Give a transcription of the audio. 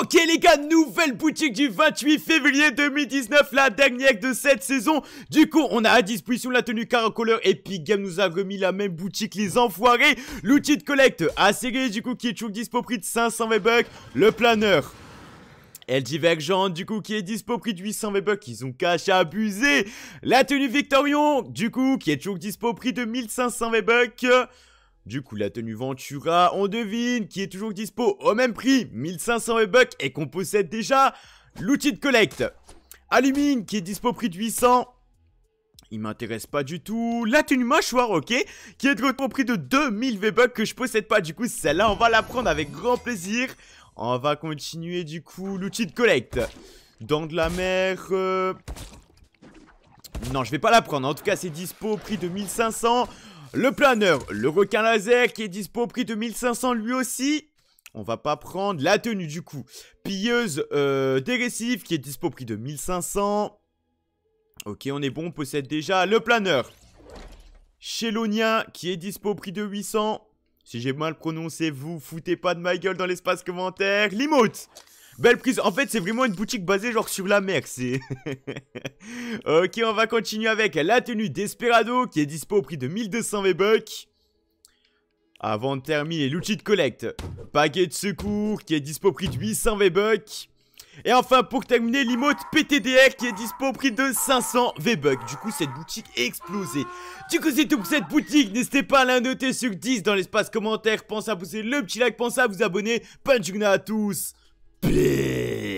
Ok les gars, nouvelle boutique du 28 février 2019, la dernière de cette saison. Du coup, on a à disposition la tenue caracoleur Epic Game nous a remis la même boutique les enfoirés. L'outil de collecte acéré du coup qui est toujours dispo prix de 500 V-Bucks. Le planeur elle Divergente, du coup, qui est dispo prix de 800 V-Bucks, ils ont caché à abuser. La tenue Victorion, du coup, qui est toujours dispo prix de 1500 V-Bucks. Du coup, la tenue Ventura, on devine, qui est toujours dispo au même prix, 1500 v bucks, et qu'on possède déjà l'outil de collecte. Alumine, qui est dispo au prix de 800, il m'intéresse pas du tout. La tenue mâchoire, ok, qui est dispo au prix de 2000 V-Bucks que je possède pas. Du coup, celle-là, on va la prendre avec grand plaisir. On va continuer, du coup, l'outil de collecte. Dans de la mer... Euh, non, je vais pas la prendre. En tout cas, c'est dispo au prix de 1500. Le planeur, le requin laser qui est dispo au prix de 1500 lui aussi. On va pas prendre la tenue du coup. Pilleuse euh, dégressive qui est dispo au prix de 1500. Ok, on est bon, on possède déjà le planeur. Chélonia qui est dispo au prix de 800. Si j'ai mal prononcé, vous foutez pas de ma gueule dans l'espace commentaire. Limote Belle prise. En fait, c'est vraiment une boutique basée genre sur la mer. C'est. ok, on va continuer avec la tenue d'Esperado qui est dispo au prix de 1200 V-Bucks. Avant de terminer, l'outil de collecte. Paquet de secours qui est dispo au prix de 800 V-Bucks. Et enfin, pour terminer, l'emote PTDR qui est dispo au prix de 500 V-Bucks. Du coup, cette boutique est explosée. Du coup, c'est tout pour cette boutique. N'hésitez pas à la noter sur 10 dans l'espace commentaire. Pensez à pousser le petit like, pensez à vous abonner. Bonne à tous plaît